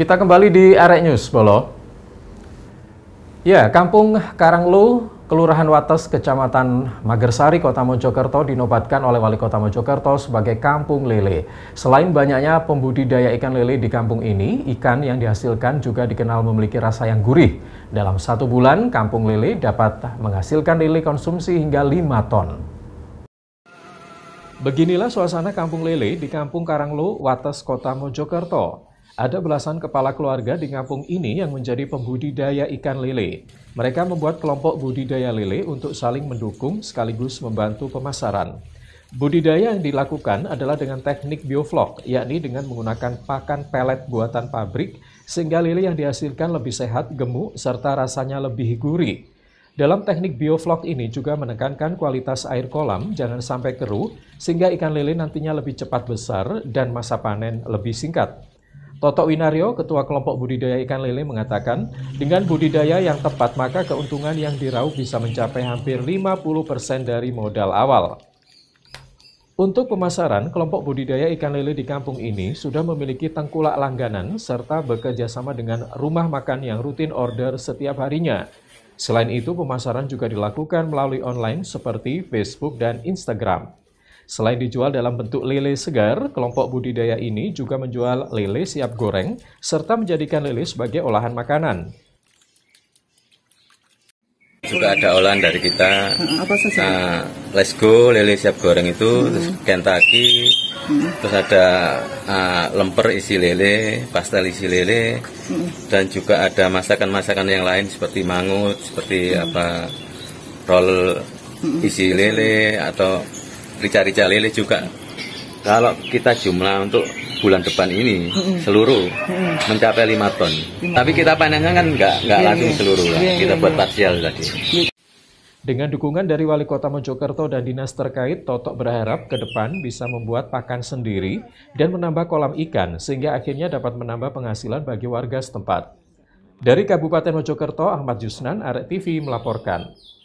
Kita kembali di Arek News, Bolo. Ya, Kampung Karanglu, Kelurahan Wates, Kecamatan Magersari, Kota Mojokerto dinobatkan oleh Wali Kota Mojokerto sebagai Kampung Lele. Selain banyaknya pembudidaya ikan lele di kampung ini, ikan yang dihasilkan juga dikenal memiliki rasa yang gurih. Dalam satu bulan, Kampung Lele dapat menghasilkan lele konsumsi hingga 5 ton. Beginilah suasana Kampung Lele di Kampung Karanglu, Wates, Kota Mojokerto. Ada belasan kepala keluarga di kampung ini yang menjadi pembudidaya ikan lele. Mereka membuat kelompok budidaya lele untuk saling mendukung sekaligus membantu pemasaran. Budidaya yang dilakukan adalah dengan teknik bioflok, yakni dengan menggunakan pakan pelet buatan pabrik, sehingga lele yang dihasilkan lebih sehat, gemuk, serta rasanya lebih gurih. Dalam teknik bioflok ini juga menekankan kualitas air kolam, jangan sampai keruh, sehingga ikan lele nantinya lebih cepat besar dan masa panen lebih singkat. Toto Winario, Ketua Kelompok Budidaya Ikan Lele mengatakan, dengan budidaya yang tepat maka keuntungan yang diraup bisa mencapai hampir 50% dari modal awal. Untuk pemasaran, kelompok budidaya ikan lele di kampung ini sudah memiliki tengkulak langganan serta bekerja sama dengan rumah makan yang rutin order setiap harinya. Selain itu, pemasaran juga dilakukan melalui online seperti Facebook dan Instagram. Selain dijual dalam bentuk lele segar, kelompok budidaya ini juga menjual lele siap goreng, serta menjadikan lele sebagai olahan makanan. Juga ada olahan dari kita, Apa saja? Uh, let's go, lele siap goreng itu, hmm. terus Kentucky, hmm. terus ada uh, lemper isi lele, pastel isi lele, hmm. dan juga ada masakan-masakan yang lain seperti mangut, seperti hmm. apa roll isi lele atau rica-rica lele juga kalau kita jumlah untuk bulan depan ini mm-hmm. seluruh mm-hmm. mencapai 5 ton. Tapi kita panennya kan nggak nggak yeah, langsung iya. seluruh lah. Yeah, kita yeah, buat yeah. parsial tadi. Dengan dukungan dari Wali Kota Mojokerto dan dinas terkait, Totok berharap ke depan bisa membuat pakan sendiri dan menambah kolam ikan sehingga akhirnya dapat menambah penghasilan bagi warga setempat. Dari Kabupaten Mojokerto, Ahmad Yusnan, Arek TV melaporkan.